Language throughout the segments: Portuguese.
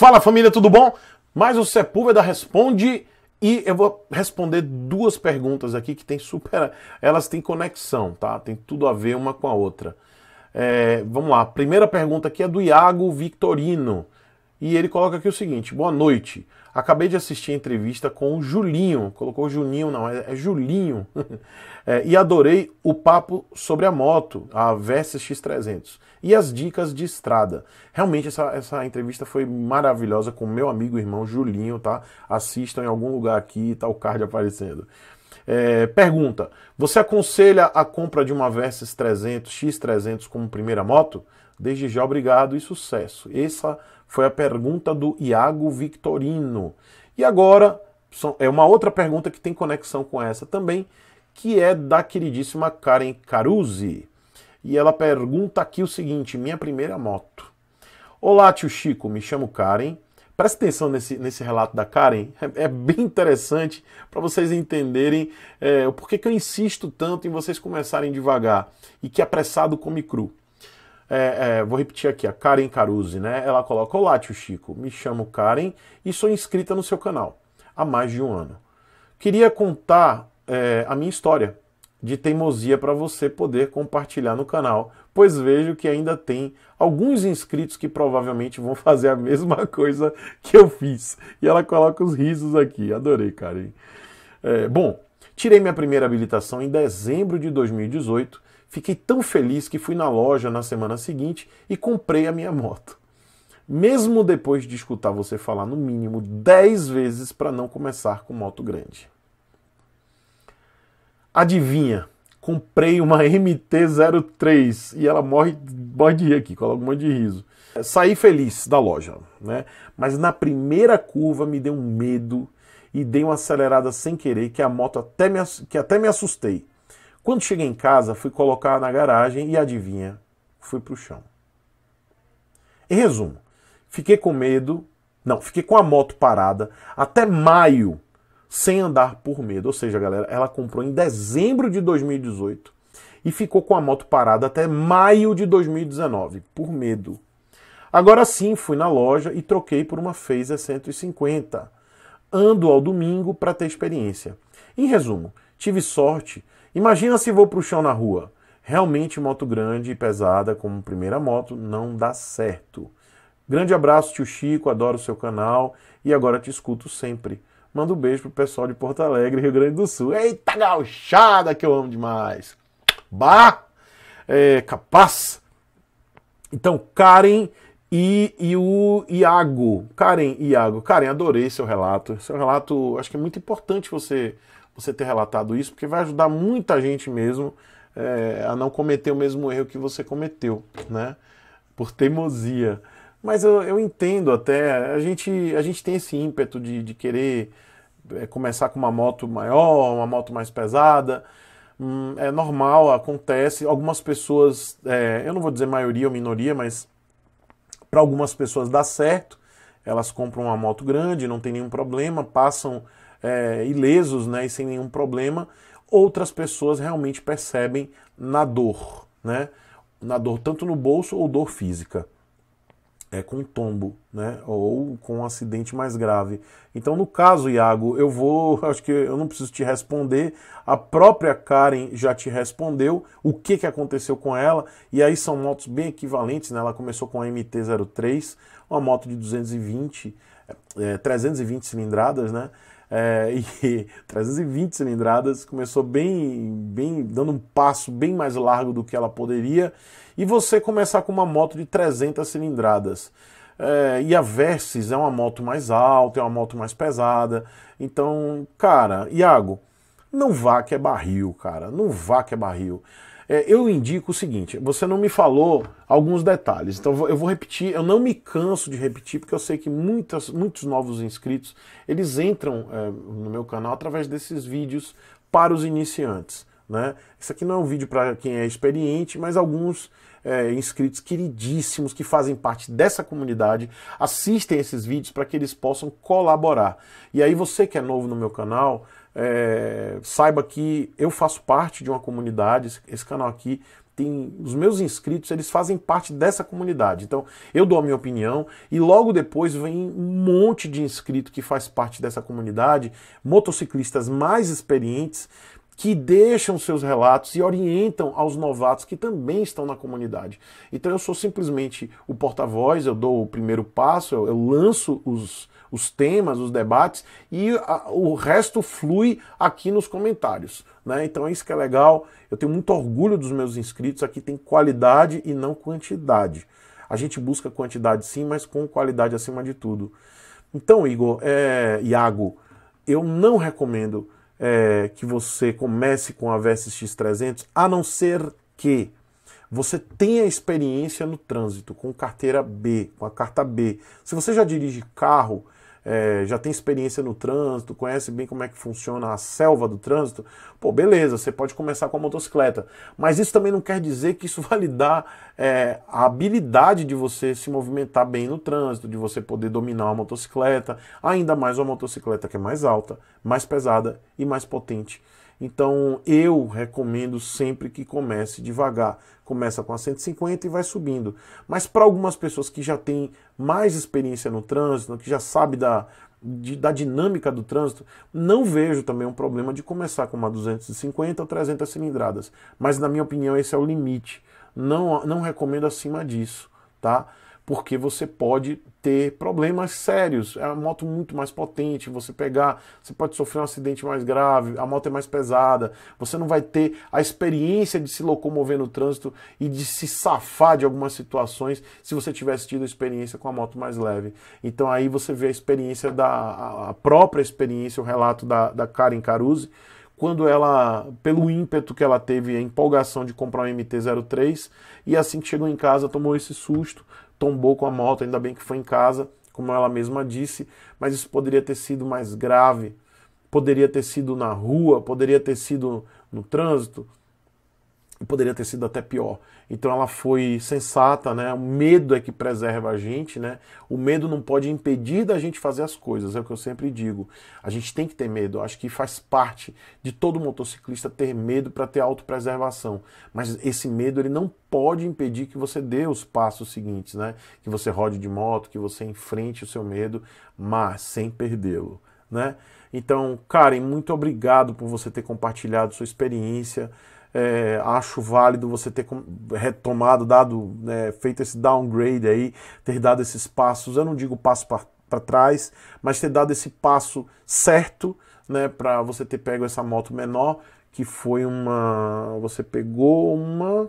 Fala família, tudo bom? Mas o Sepúlveda responde e eu vou responder duas perguntas aqui que tem super. Elas têm conexão, tá? Tem tudo a ver uma com a outra. É, vamos lá, a primeira pergunta aqui é do Iago Victorino. E ele coloca aqui o seguinte: boa noite. Acabei de assistir a entrevista com o Julinho. Colocou Juninho, não, é, é Julinho. é, e adorei o papo sobre a moto, a Versa X300. E as dicas de estrada. Realmente, essa, essa entrevista foi maravilhosa com meu amigo e irmão Julinho, tá? Assistam em algum lugar aqui, tá o card aparecendo. É, pergunta: Você aconselha a compra de uma Versys 300 X300 como primeira moto? Desde já, obrigado e sucesso. Essa foi a pergunta do Iago Victorino. E agora é uma outra pergunta que tem conexão com essa também, que é da queridíssima Karen Caruzi. E ela pergunta aqui o seguinte: minha primeira moto. Olá, tio Chico, me chamo Karen. Presta atenção nesse, nesse relato da Karen, é, é bem interessante para vocês entenderem é, o porquê que eu insisto tanto em vocês começarem devagar e que apressado come cru. É, é, vou repetir aqui, a Karen Caruzzi, né? Ela coloca: Olá, tio Chico, me chamo Karen e sou inscrita no seu canal há mais de um ano. Queria contar é, a minha história de teimosia para você poder compartilhar no canal, pois vejo que ainda tem alguns inscritos que provavelmente vão fazer a mesma coisa que eu fiz. E ela coloca os risos aqui. Adorei, Karen. É, bom, tirei minha primeira habilitação em dezembro de 2018 Fiquei tão feliz que fui na loja na semana seguinte e comprei a minha moto. Mesmo depois de escutar você falar no mínimo 10 vezes para não começar com moto grande. Adivinha, comprei uma MT-03 e ela morre, morre de rir aqui, coloca um monte de riso. Saí feliz da loja, né? Mas na primeira curva me deu um medo e dei uma acelerada sem querer que a moto até me, que até me assustei. Quando cheguei em casa, fui colocar na garagem e adivinha, fui para o chão. Em resumo, fiquei com medo, não, fiquei com a moto parada até maio, sem andar por medo. Ou seja, galera, ela comprou em dezembro de 2018 e ficou com a moto parada até maio de 2019, por medo. Agora sim, fui na loja e troquei por uma Phaser 150. Ando ao domingo para ter experiência. Em resumo, tive sorte Imagina se vou para o chão na rua. Realmente moto grande e pesada como primeira moto não dá certo. Grande abraço, tio Chico, adoro o seu canal e agora te escuto sempre. Manda um beijo pro pessoal de Porto Alegre, Rio Grande do Sul. Eita galchada que eu amo demais. Bah! É, capaz. Então, Karen e, e o Iago. Karen, Iago. Karen, adorei seu relato. Seu relato, acho que é muito importante você você ter relatado isso, porque vai ajudar muita gente mesmo é, a não cometer o mesmo erro que você cometeu, né? Por teimosia. Mas eu, eu entendo até, a gente, a gente tem esse ímpeto de, de querer é, começar com uma moto maior, uma moto mais pesada. Hum, é normal, acontece. Algumas pessoas, é, eu não vou dizer maioria ou minoria, mas para algumas pessoas dá certo. Elas compram uma moto grande, não tem nenhum problema, passam é, ilesos né, e sem nenhum problema, outras pessoas realmente percebem na dor, né? Na dor tanto no bolso ou dor física. É com tombo, né? Ou com um acidente mais grave. Então, no caso, Iago, eu vou. Acho que eu não preciso te responder. A própria Karen já te respondeu o que, que aconteceu com ela. E aí são motos bem equivalentes, né? Ela começou com a MT-03, uma moto de 220, é, 320 cilindradas, né? É, e 320 cilindradas, começou bem, bem, dando um passo bem mais largo do que ela poderia. E você começar com uma moto de 300 cilindradas. É, e a Versys é uma moto mais alta, é uma moto mais pesada. Então, cara, Iago, não vá que é barril, cara. Não vá que é barril é, eu indico o seguinte: você não me falou alguns detalhes, então eu vou repetir. Eu não me canso de repetir, porque eu sei que muitas, muitos novos inscritos eles entram é, no meu canal através desses vídeos para os iniciantes. Né? Isso aqui não é um vídeo para quem é experiente, mas alguns é, inscritos queridíssimos que fazem parte dessa comunidade assistem esses vídeos para que eles possam colaborar. E aí você que é novo no meu canal, é, saiba que eu faço parte de uma comunidade, esse, esse canal aqui tem os meus inscritos, eles fazem parte dessa comunidade. Então, eu dou a minha opinião e logo depois vem um monte de inscrito que faz parte dessa comunidade, motociclistas mais experientes que deixam seus relatos e orientam aos novatos que também estão na comunidade. Então eu sou simplesmente o porta-voz, eu dou o primeiro passo, eu, eu lanço os, os temas, os debates, e a, o resto flui aqui nos comentários. Né? Então é isso que é legal. Eu tenho muito orgulho dos meus inscritos, aqui tem qualidade e não quantidade. A gente busca quantidade sim, mas com qualidade acima de tudo. Então, Igor, é, Iago, eu não recomendo é, que você comece com a VSX 300, a não ser que você tenha experiência no trânsito com carteira B, com a carta B. Se você já dirige carro, é, já tem experiência no trânsito, conhece bem como é que funciona a selva do trânsito, pô, beleza, você pode começar com a motocicleta. Mas isso também não quer dizer que isso vai lhe dar é, a habilidade de você se movimentar bem no trânsito, de você poder dominar a motocicleta, ainda mais uma motocicleta que é mais alta, mais pesada e mais potente então eu recomendo sempre que comece devagar. Começa com a 150 e vai subindo. Mas para algumas pessoas que já têm mais experiência no trânsito, que já sabe da, de, da dinâmica do trânsito, não vejo também um problema de começar com uma 250 ou 300 cilindradas. Mas na minha opinião esse é o limite. Não, não recomendo acima disso, tá? porque você pode ter problemas sérios. É uma moto muito mais potente, você pegar, você pode sofrer um acidente mais grave, a moto é mais pesada, você não vai ter a experiência de se locomover no trânsito e de se safar de algumas situações se você tivesse tido experiência com a moto mais leve. Então aí você vê a experiência da a própria experiência, o relato da, da Karen Caruzi, quando ela, pelo ímpeto que ela teve, a empolgação de comprar um MT-03, e assim que chegou em casa tomou esse susto, tombou com a moto, ainda bem que foi em casa, como ela mesma disse, mas isso poderia ter sido mais grave. Poderia ter sido na rua, poderia ter sido no trânsito, poderia ter sido até pior. Então ela foi sensata, né? O medo é que preserva a gente, né? O medo não pode impedir da gente fazer as coisas, é o que eu sempre digo. A gente tem que ter medo, eu acho que faz parte de todo motociclista ter medo para ter autopreservação. Mas esse medo ele não pode impedir que você dê os passos seguintes, né? Que você rode de moto, que você enfrente o seu medo, mas sem perdê-lo, né? Então, Karen, muito obrigado por você ter compartilhado sua experiência. É, acho válido você ter retomado, dado, né, feito esse downgrade aí, ter dado esses passos. Eu não digo passo para trás, mas ter dado esse passo certo, né, para você ter pego essa moto menor, que foi uma, você pegou uma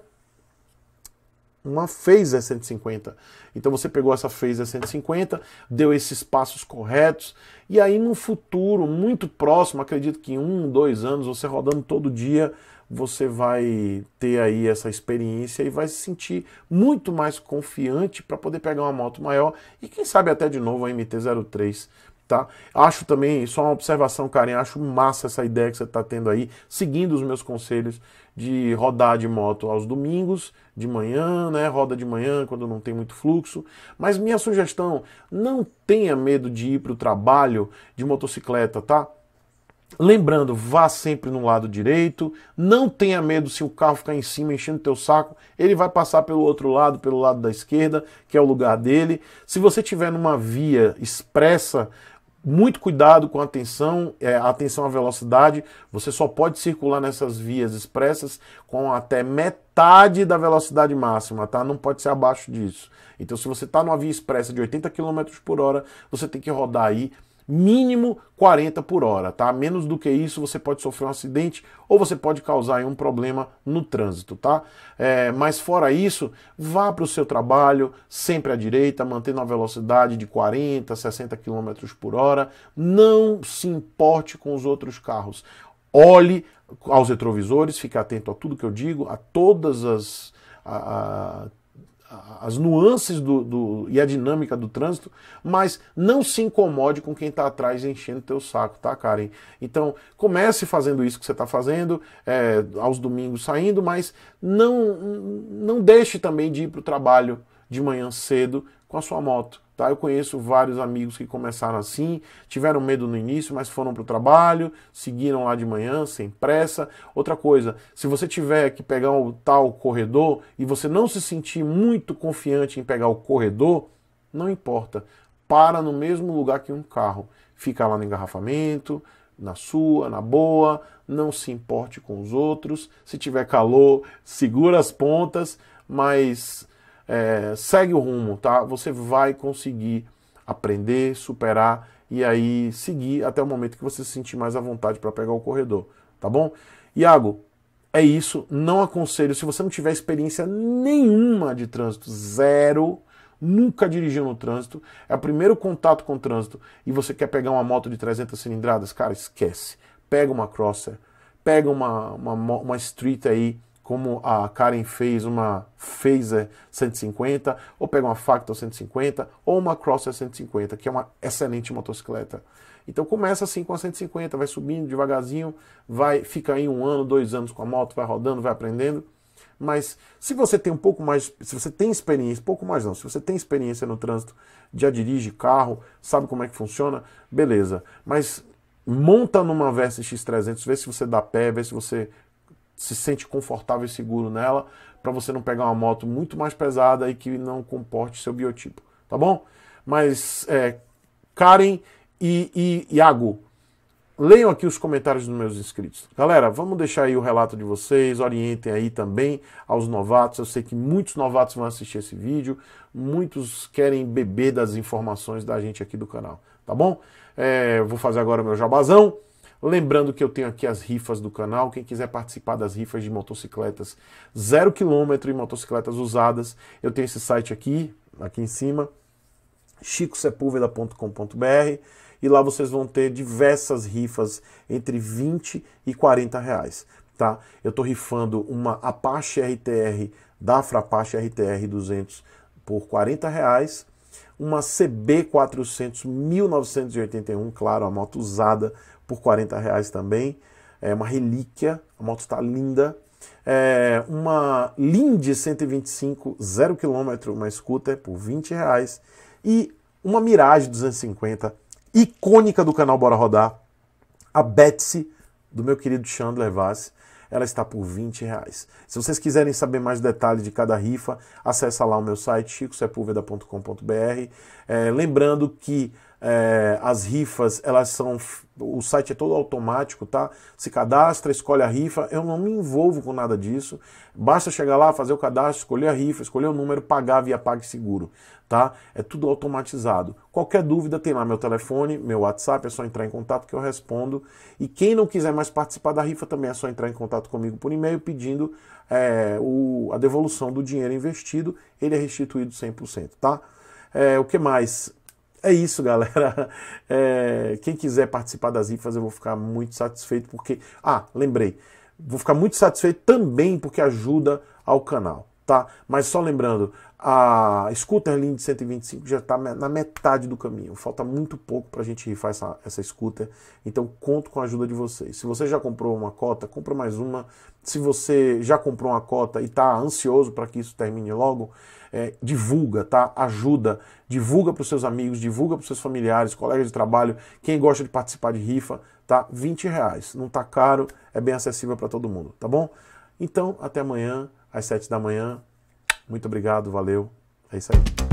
uma Phaser 150. Então você pegou essa Phaser 150, deu esses passos corretos, e aí no futuro, muito próximo, acredito que em um, dois anos, você rodando todo dia, você vai ter aí essa experiência e vai se sentir muito mais confiante para poder pegar uma moto maior e quem sabe até de novo a MT-03, tá? Acho também, só uma observação, Karen, acho massa essa ideia que você está tendo aí, seguindo os meus conselhos de rodar de moto aos domingos, de manhã, né? Roda de manhã quando não tem muito fluxo. Mas minha sugestão, não tenha medo de ir para o trabalho de motocicleta, tá? Lembrando, vá sempre no lado direito, não tenha medo se o carro ficar em cima enchendo teu saco, ele vai passar pelo outro lado, pelo lado da esquerda, que é o lugar dele. Se você tiver numa via expressa, muito cuidado com a atenção, é, atenção à velocidade. Você só pode circular nessas vias expressas com até metade da velocidade máxima, tá? Não pode ser abaixo disso. Então, se você está numa via expressa de 80 km por hora, você tem que rodar aí mínimo 40 por hora, tá? Menos do que isso você pode sofrer um acidente ou você pode causar um problema no trânsito, tá? É, mas fora isso, vá para o seu trabalho sempre à direita, mantendo a velocidade de 40, 60 km por hora, não se importe com os outros carros. Olhe aos retrovisores, fique atento a tudo que eu digo, a todas as a, a, as nuances do, do, e a dinâmica do trânsito, mas não se incomode com quem está atrás enchendo teu saco, tá, Karen? Então, comece fazendo isso que você está fazendo, é, aos domingos saindo, mas não, não deixe também de ir para o trabalho de manhã cedo com a sua moto Tá? Eu conheço vários amigos que começaram assim, tiveram medo no início, mas foram para o trabalho, seguiram lá de manhã, sem pressa. Outra coisa, se você tiver que pegar o um tal corredor e você não se sentir muito confiante em pegar o corredor, não importa. Para no mesmo lugar que um carro. Fica lá no engarrafamento, na sua, na boa, não se importe com os outros. Se tiver calor, segura as pontas, mas é, segue o rumo, tá? Você vai conseguir aprender, superar e aí seguir até o momento que você se sentir mais à vontade para pegar o corredor, tá bom? Iago, é isso. Não aconselho. Se você não tiver experiência nenhuma de trânsito, zero, nunca dirigiu no trânsito, é o primeiro contato com o trânsito e você quer pegar uma moto de 300 cilindradas, cara, esquece. Pega uma crosser, pega uma, uma, uma street aí como a Karen fez uma Phaser 150, ou pega uma Factor 150, ou uma Crosser 150, que é uma excelente motocicleta. Então começa assim com a 150, vai subindo devagarzinho, vai fica aí um ano, dois anos com a moto, vai rodando, vai aprendendo. Mas se você tem um pouco mais, se você tem experiência, pouco mais não, se você tem experiência no trânsito, já dirige carro, sabe como é que funciona, beleza. Mas monta numa Versa X300, vê se você dá pé, vê se você se sente confortável e seguro nela, para você não pegar uma moto muito mais pesada e que não comporte seu biotipo, tá bom? Mas é, Karen e, e Iago, leiam aqui os comentários dos meus inscritos. Galera, vamos deixar aí o relato de vocês, orientem aí também aos novatos. Eu sei que muitos novatos vão assistir esse vídeo, muitos querem beber das informações da gente aqui do canal, tá bom? É, vou fazer agora o meu jabazão. Lembrando que eu tenho aqui as rifas do canal. Quem quiser participar das rifas de motocicletas zero quilômetro e motocicletas usadas, eu tenho esse site aqui, aqui em cima, chicosepulveda.com.br e lá vocês vão ter diversas rifas entre 20 e 40 reais, tá? Eu estou rifando uma Apache RTR da Frapache RTR 200 por 40 reais uma CB400 1981, claro, a moto usada por 40 reais também, é uma relíquia, a moto está linda, é uma Lindy 125 zero quilômetro, uma scooter por 20 reais e uma Mirage 250 icônica do canal Bora Rodar, a Betsy do meu querido Chandler Vaz, ela está por 20 reais. Se vocês quiserem saber mais detalhes de cada rifa, acessa lá o meu site, chicosepulveda.com.br. É, lembrando que é, as rifas, elas são. O site é todo automático, tá? Se cadastra, escolhe a rifa. Eu não me envolvo com nada disso. Basta chegar lá, fazer o cadastro, escolher a rifa, escolher o número, pagar via PagSeguro, tá? É tudo automatizado. Qualquer dúvida tem lá meu telefone, meu WhatsApp, é só entrar em contato que eu respondo. E quem não quiser mais participar da rifa também é só entrar em contato comigo por e-mail pedindo é, o, a devolução do dinheiro investido. Ele é restituído 100%, tá? É, o que mais? É isso, galera. É, quem quiser participar das rifas, eu vou ficar muito satisfeito, porque. Ah, lembrei. Vou ficar muito satisfeito também porque ajuda ao canal, tá? Mas só lembrando, a scooter Lind 125 já está na metade do caminho. Falta muito pouco para a gente rifar essa, essa scooter. Então conto com a ajuda de vocês. Se você já comprou uma cota, compra mais uma. Se você já comprou uma cota e está ansioso para que isso termine logo, é, divulga, tá? Ajuda, divulga para os seus amigos, divulga para os seus familiares, colegas de trabalho, quem gosta de participar de rifa, tá? 20 reais, não tá caro, é bem acessível para todo mundo, tá bom? Então, até amanhã, às 7 da manhã. Muito obrigado, valeu, é isso aí.